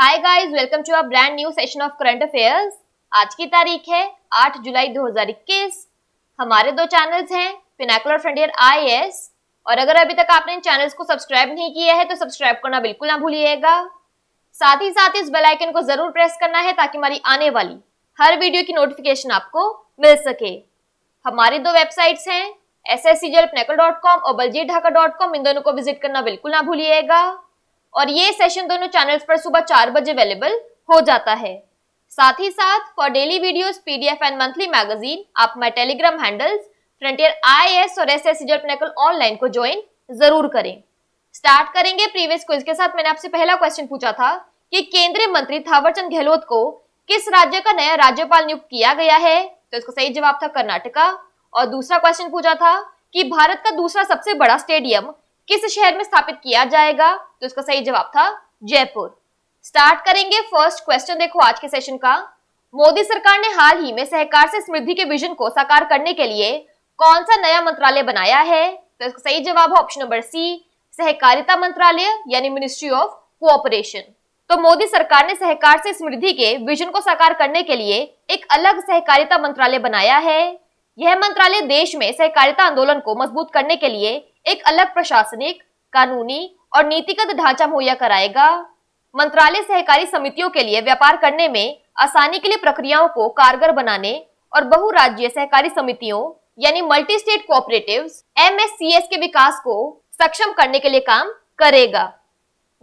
Hi guys welcome to a brand new session of current affairs आज की तारीख है 8 जुलाई 2021 हमारे दो चैनल्स हैं पिनाकल और फ्रंटियर आईएएस और अगर अभी तक आपने इन चैनल्स को सब्सक्राइब नहीं किया है तो सब्सक्राइब करना बिल्कुल ना भूलिएगा साथ ही साथ इस बेल आइकन को जरूर प्रेस करना है ताकि हमारी आने वाली हर वीडियो की नोटिफिकेशन आपको मिल सके हमारी दो वेबसाइट्स हैं एस और बलजीत इन दोनों को विजिट करना बिल्कुल ना भूलिएगा और ये सेशन दोनों चैनल्स पर सुबह चार बजे अवेलेबल हो जाता है साथ ही साथ for daily videos PDF and monthly magazine आप my Telegram handles Frontier I और एस एस ऑनलाइन को ज्वाइन जरूर करें स्टार्ट करेंगे प्रीवियस क्विज के साथ मैंने आपसे पहला क्वेश्चन पूछा था कि केंद्रीय मंत्री थावरचंद गहलोत को किस राज्य का नया राज्यपाल नियुक्त किया गया है तो इसका सही जवाब था कर्नाटका और दूसरा क्वेश्चन पूछा था कि भारत का दूसरा सबसे बड़ा स्टेडियम किस शहर में स्थापित किया जाएगा तो इसका सही जवाब था जयपुर स्टार्ट करेंगे फर्स्ट क्वेश्चन देखो आज के सेशन का मोदी सरकार ने हाल ही में सहकार से समृद्धि के विजन को साकार करने के लिए कौन सा नया मंत्रालय बनाया है तो इसका सही जवाब है ऑप्शन नंबर सी सहकारिता मंत्रालय यानी मिनिस्ट्री ऑफ कोऑपरेशन तो मोदी सरकार ने सहकार से समृद्धि के विजन को साकार करने के लिए एक अलग सहकारिता मंत्रालय बनाया है यह मंत्रालय देश में सहकारिता आंदोलन को मजबूत करने के लिए एक अलग प्रशासनिक कानूनी और नीतिगत ढांचा मुहैया कराएगा मंत्रालय सहकारी समितियों के लिए व्यापार करने में आसानी के लिए प्रक्रियाओं को कारगर बनाने और बहुराज्य सहकारी समितियों यानी मल्टी स्टेट कोऑपरेटिव एम के विकास को सक्षम करने के लिए काम करेगा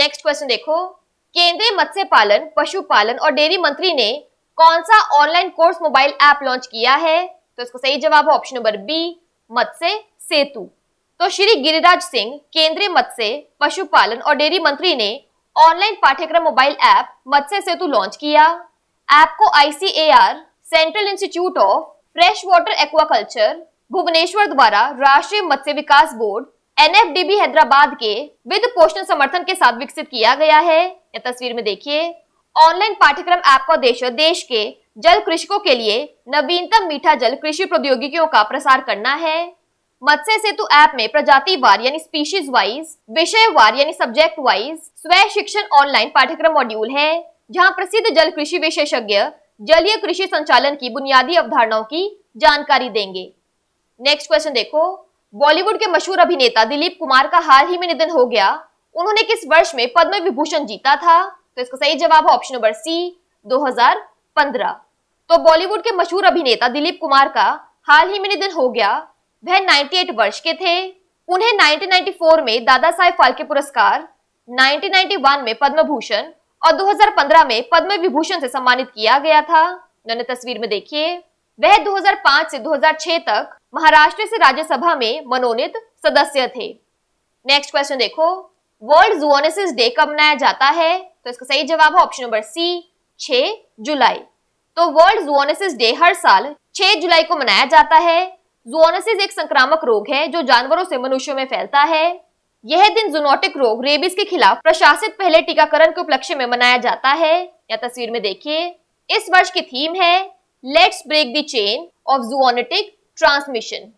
नेक्स्ट क्वेश्चन देखो केंद्रीय मत्स्य पालन पशुपालन और डेयरी मंत्री ने कौन सा online course mobile app launch किया है तो इसका सही जवाब option number B Matsya Setu तो श्री गिरिराज सिंह केंद्रीय मत्स्य पशुपालन और डेयरी मंत्री ने ऑनलाइन पाठ्यक्रम mobile app Matsya Setu launch किया ऐप को ICAR central institute of fresh water aquaculture Bhubaneswar द्वारा राष्ट्रीय मत्स्य विकास बोर्ड एनएफडीबी हैदराबाद के विद पोषण समर्थन के साथ विकसित किया गया है यह तस्वीर में देखिए ऑनलाइन पाठ्यक्रम ऐप का उद्देश्य देश के जल कृषकों के लिए नवीनतम मीठा जल कृषि प्रौद्योगिकियों का प्रसार करना है मत्स्य सेतु ऐप में प्रजाति वार यानी स्पीशीज वाइज विषय वार यानी सब्जेक्ट वाइज स्व शिक्षण ऑनलाइन पाठ्यक्रम मॉड्यूल है जहां प्रसिद्ध जल कृषि विशेषज्ञ जलीय कृषि संचालन की बुनियादी अवधारणाओं की जानकारी देंगे नेक्स्ट क्वेश्चन देखो बॉलीवुड के मशहूर अभिनेता दिलीप कुमार का हाल ही में निधन हो गया उन्होंने किस वर्ष में पद्म विभूषण जीता था तो इसका सही जवाब है ऑप्शन नंबर सी 2015 तो बॉलीवुड के मशहूर अभिनेता दिलीप कुमार का हाल ही में निधन हो गया वह 98 वर्ष के थे उन्हें 1994 में दादा साहेब फाल्के पुरस्कार 1991 में पद्म भूषण और 2015 में पद्म विभूषण से सम्मानित किया गया था नन्हे तस्वीर में देखिए वह 2005 से 2006 तक महाराष्ट्र से राज्यसभा में मनोनीत सदस्य थे नेक्स्ट क्वेश्चन देखो वर्ल्ड जुआनिसिस डे कब मनाया जाता है तो इसका सही जवाब है ऑप्शन नंबर सी 6 जुलाई तो वर्ल्ड जुआनिसिस डे हर साल 6 जुलाई को मनाया जाता है जोनसिस एक संक्रामक रोग है जो जानवरों से मनुष्यों में फैलता है यह दिन जोनोटिक रोग रेबीज के खिलाफ प्रशासित पहले टीकाकरण के उपलक्ष्य में मनाया जाता है या तस्वीर में देखिए इस वर्ष की थीम है let's break the chain of zoonotic transmission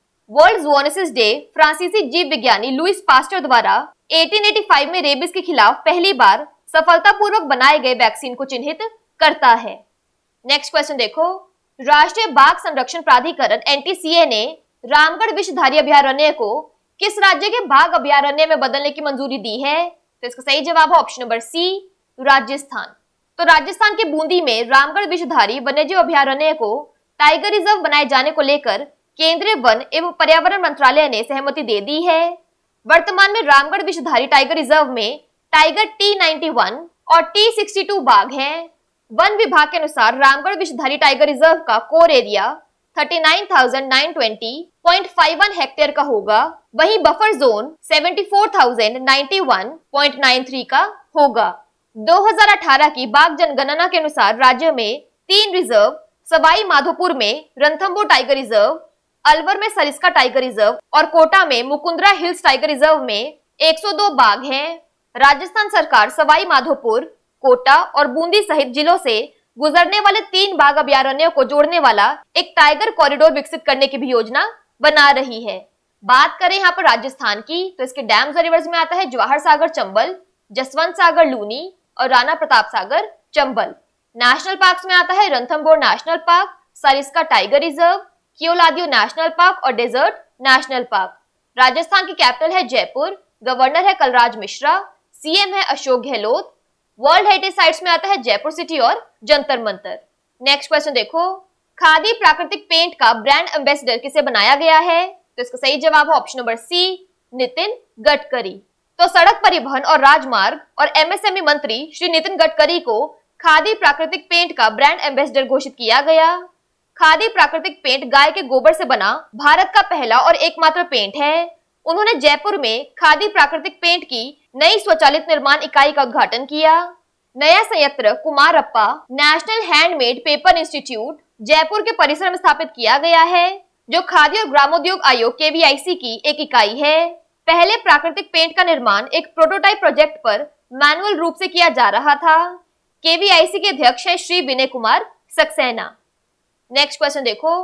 world zoonosis day फ्रांसीसी जीव विज्ञानी लुइस पास्टर द्वारा 1885 में रेबीज के खिलाफ पहली बार सफलतापूर्वक बनाए गए वैक्सीन को चिन्हित करता है नेक्स्ट क्वेश्चन देखो राष्ट्रीय बाघ संरक्षण प्राधिकरण एनटीसीए ने रामगढ़ विश्वधारी अभ्यारण्य को किस राज्य के बाघ अभ्यारण्य में बदलने की मंजूरी दी है तो इसका सही जवाब है ऑप्शन नंबर सी राजस्थान तो राजस्थान के बूंदी में रामगढ़ विश्वधारी वन्यजीव अभ्यारण्य को टाइगर रिजर्व बनाए जाने को लेकर केंद्रीय वन एवं पर्यावरण मंत्रालय ने सहमति दे दी है वर्तमान में रामगढ़ विश्वधारी टाइगर रिजर्व में टाइगर टी वन और टी सिक्सटी टू बाघ हैं वन विभाग के अनुसार रामगढ़ विषधारी टाइगर रिजर्व का कोर एरिया 39,920.51 हेक्टेयर का होगा वहीं बफर जोन 74,091.93 का होगा 2018 की बाघ जनगणना के अनुसार राज्य में तीन रिजर्व सवाई माधोपुर में रंथम्बो टाइगर रिजर्व अलवर में सरिस्का टाइगर रिजर्व और कोटा में मुकुंदरा हिल्स टाइगर रिजर्व में 102 बाघ हैं। राजस्थान सरकार सवाई माधोपुर कोटा और बूंदी सहित जिलों से गुजरने वाले तीन बाघ अभ्यारण्यों को जोड़ने वाला एक टाइगर कॉरिडोर विकसित करने की भी योजना बना रही है बात करें यहाँ पर राजस्थान की तो इसके डैम्स और रिवर्स में आता है जवाहर सागर चंबल जसवंत सागर लूनी और राणा प्रताप सागर चंबल नेशनल पार्क में आता है Ranthambore national park Sariska tiger reserve Keoladeo national park और डेजर्ट नेशनल पार्क राजस्थान की कैपिटल है जयपुर गवर्नर है कलराज मिश्रा सीएम है Ashok Gehlot world heritage sites में आता है जयपुर सिटी और जंतर मंतर नेक्स्ट क्वेश्चन देखो खादी प्राकृतिक पेंट का ब्रांड एम्बेसडर किसे बनाया गया है तो इसका सही जवाब है option number C Nitin Gadkari तो सड़क परिवहन और राजमार्ग और एमएसएमई e मंत्री श्री नितिन गडकरी को खादी प्राकृतिक पेंट का ब्रांड एम्बेसडर घोषित किया गया खादी प्राकृतिक पेंट गाय के गोबर से बना भारत का पहला और एकमात्र पेंट है उन्होंने जयपुर में खादी प्राकृतिक पेंट की नई स्वचालित निर्माण इकाई का उद्घाटन किया नया संयंत्र अप्पा national handmade paper institute Jaipur के परिसर में स्थापित किया गया है जो खादी और ग्रामोद्योग आयोग के की एक इकाई है पहले प्राकृतिक पेंट का निर्माण एक प्रोटोटाइप प्रोजेक्ट पर मैनुअल रूप से किया जा रहा था केवीआईसी के अध्यक्ष हैं श्री विनय कुमार सक्सेना नेक्स्ट क्वेश्चन देखो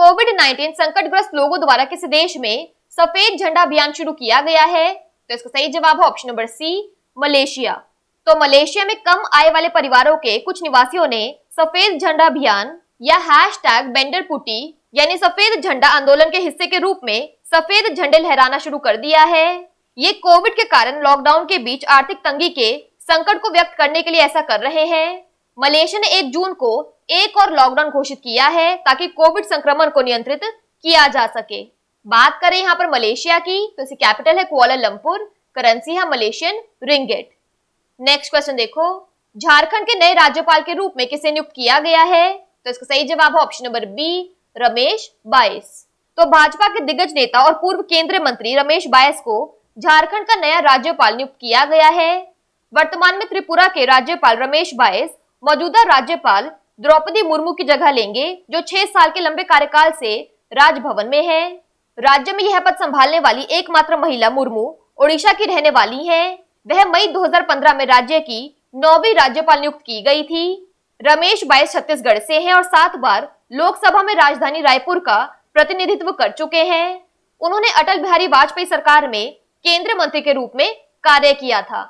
कोविड 19 संकटग्रस्त लोगों द्वारा किस देश में सफेद झंडा अभियान शुरू किया गया है तो इसका सही जवाब है ऑप्शन नंबर सी मलेशिया तो मलेशिया में कम आय वाले परिवारों के कुछ निवासियों ने सफेद झंडा अभियान या हैश टैग बेंडर पुटी यानी सफेद झंडा आंदोलन के हिस्से के रूप में सफेद झंडे लहराना शुरू कर दिया है ये कोविड के कारण लॉकडाउन के बीच आर्थिक तंगी के संकट को व्यक्त करने के लिए ऐसा कर रहे हैं मलेशिया ने एक जून को एक और लॉकडाउन घोषित किया है ताकि कोविड संक्रमण को नियंत्रित किया जा सके बात करें यहाँ पर मलेशिया की तो इसकी कैपिटल है कुआला लमपुर करेंसी है मलेशियन रिंगेट नेक्स्ट क्वेश्चन देखो झारखंड के नए राज्यपाल के रूप में किसे नियुक्त किया गया है तो इसका सही जवाब है option number B Ramesh Bais तो भाजपा के दिग्गज नेता और पूर्व केंद्रीय मंत्री रमेश बायस को झारखंड का नया राज्यपाल नियुक्त किया गया है वर्तमान में त्रिपुरा के राज्यपाल रमेश बायस मौजूदा राज्यपाल द्रौपदी मुर्मू की जगह लेंगे जो छह साल के लंबे कार्यकाल से राजभवन में है राज्य में यह पद संभालने वाली एकमात्र महिला मुर्मू ओडिशा की रहने वाली हैं। वह मई 2015 में राज्य की नौवीं राज्यपाल नियुक्त की गई थी रमेश बाईस छत्तीसगढ़ से हैं और सात बार लोकसभा में राजधानी रायपुर का प्रतिनिधित्व कर चुके हैं उन्होंने अटल बिहारी वाजपेयी सरकार में केंद्रीय मंत्री के रूप में कार्य किया था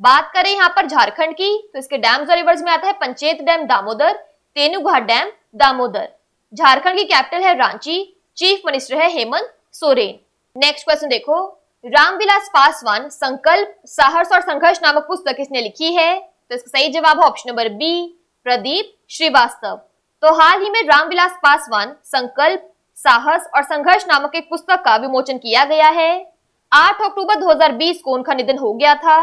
बात करें यहाँ पर झारखंड की तो इसके डैम और रिवर्स में आता है पंचेत डैम दामोदर तेनुघाट डैम दामोदर झारखंड की कैपिटल है रांची चीफ मिनिस्टर है हेमंत सोरेन नेक्स्ट क्वेश्चन देखो रामविलास पासवान संकल्प साहस और संघर्ष नामक पुस्तक किसने लिखी है तो इसका सही जवाब है option number B Pradeep Srivastava तो हाल ही में रामविलास पासवान संकल्प साहस और संघर्ष नामक एक पुस्तक का विमोचन किया गया है 8 अक्टूबर 2020 को उनका निधन हो गया था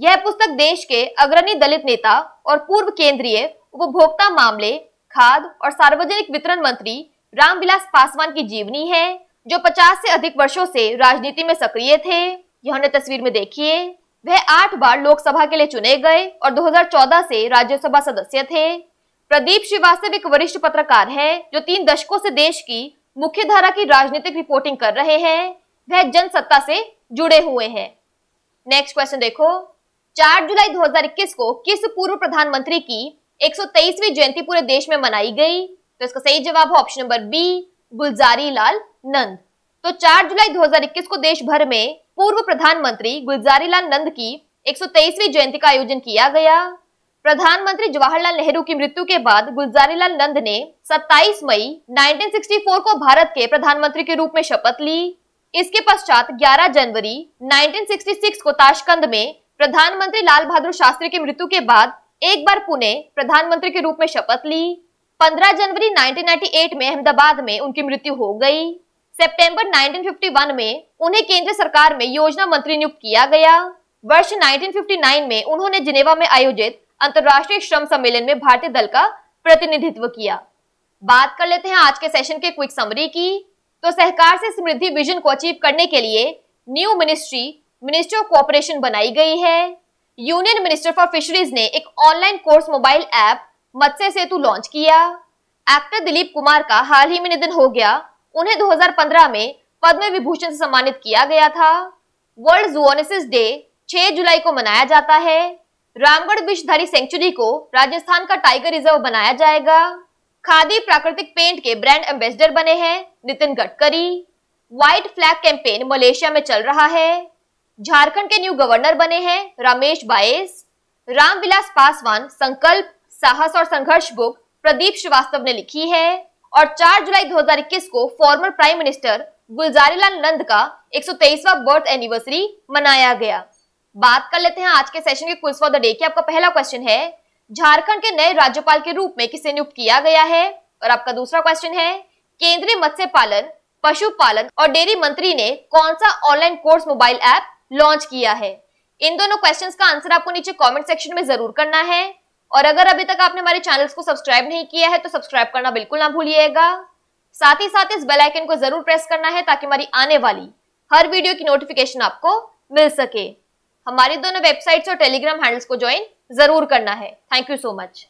यह पुस्तक देश के अग्रणी दलित नेता और पूर्व केंद्रीय उपभोक्ता मामले खाद और सार्वजनिक वितरण मंत्री रामविलास पासवान की जीवनी है जो 50 से अधिक वर्षों से राजनीति में सक्रिय थे यह ने तस्वीर में देखिए वह आठ बार लोकसभा के लिए चुने गए और 2014 से राज्यसभा सदस्य थे प्रदीप श्रीवास्तव एक वरिष्ठ पत्रकार है जो तीन दशकों से देश की मुख्य धारा की राजनीतिक रिपोर्टिंग कर रहे हैं वह जनसत्ता से जुड़े हुए हैं नेक्स्ट क्वेश्चन देखो 4 जुलाई 2021 को किस पूर्व प्रधानमंत्री की 123वीं जयंती पूरे देश में मनाई गई तो इसका सही जवाब है option number B Gulzari Lal Nanda तो 4 जुलाई 2021 को देश भर में पूर्व प्रधानमंत्री गुलजारी लाल नंद की एक जयंती का आयोजन किया गया प्रधानमंत्री जवाहरलाल नेहरू की मृत्यु के बाद गुलजारी लाल नंद ने 27 मई 1964 को भारत के प्रधानमंत्री के रूप में शपथ ली इसके पश्चात 11 जनवरी 1966 को ताशकंद में प्रधानमंत्री लाल बहादुर शास्त्री की मृत्यु के बाद एक बार पुणे प्रधानमंत्री के रूप में शपथ ली 15 जनवरी 1998 में अहमदाबाद में उनकी मृत्यु हो गई सितंबर 1951 में उन्हें केंद्र सरकार में योजना मंत्री नियुक्त किया गया वर्ष 1959 में उन्होंने जिनेवा में आयोजित अंतर्राष्ट्रीय श्रम सम्मेलन में भारतीय दल का प्रतिनिधित्व किया बात कर लेते हैं आज के सेशन के क्विक समरी की तो सहकार से समृद्धि विजन को अचीव करने के लिए new ministry ministry of cooperation बनाई गई है यूनियन मिनिस्टर फॉर फिशरीज ने एक online course mobile app Matsya Setu launch किया एक्टर दिलीप कुमार का हाल ही में निधन हो गया उन्हें 2015 में पद्म विभूषण से सम्मानित किया गया था वर्ल्ड जुआनिसिस डे 6 जुलाई को मनाया जाता है रामगढ़ विषधारी सेंचुरी को राजस्थान का टाइगर रिजर्व बनाया जाएगा खादी प्राकृतिक पेंट के ब्रांड एम्बेसडर बने हैं Nitin Gadkari white flag campaign Malaysia में चल रहा है झारखंड के न्यू गवर्नर बने हैं रमेश बाएस रामविलास पासवान संकल्प साहस और संघर्ष बुक प्रदीप श्रीवास्तव ने लिखी है और 4 जुलाई 2021 को former prime minister Gulzarilal Nanda का 123वां बर्थ एनिवर्सरी मनाया गया बात कर लेते हैं आज के सेशन के क्विज फॉर द डे की आपका पहला क्वेश्चन है झारखंड के नए राज्यपाल के रूप में किसे नियुक्त किया गया है और आपका दूसरा क्वेश्चन है केंद्रीय मत्स्य पालन पशुपालन और डेयरी मंत्री ने कौन सा online course mobile app launch किया है इन दोनों क्वेश्चंस का आंसर आपको नीचे कमेंट सेक्शन में जरूर करना है और अगर अभी तक आपने हमारे चैनल्स को सब्सक्राइब नहीं किया है तो सब्सक्राइब करना बिल्कुल ना भूलिएगा साथ ही साथ इस बेल आइकन को जरूर प्रेस करना है ताकि हमारी आने वाली हर वीडियो की नोटिफिकेशन आपको मिल सके हमारी दोनों वेबसाइट्स और टेलीग्राम हैंडल्स को ज्वाइन जरूर करना है थैंक यू सो मच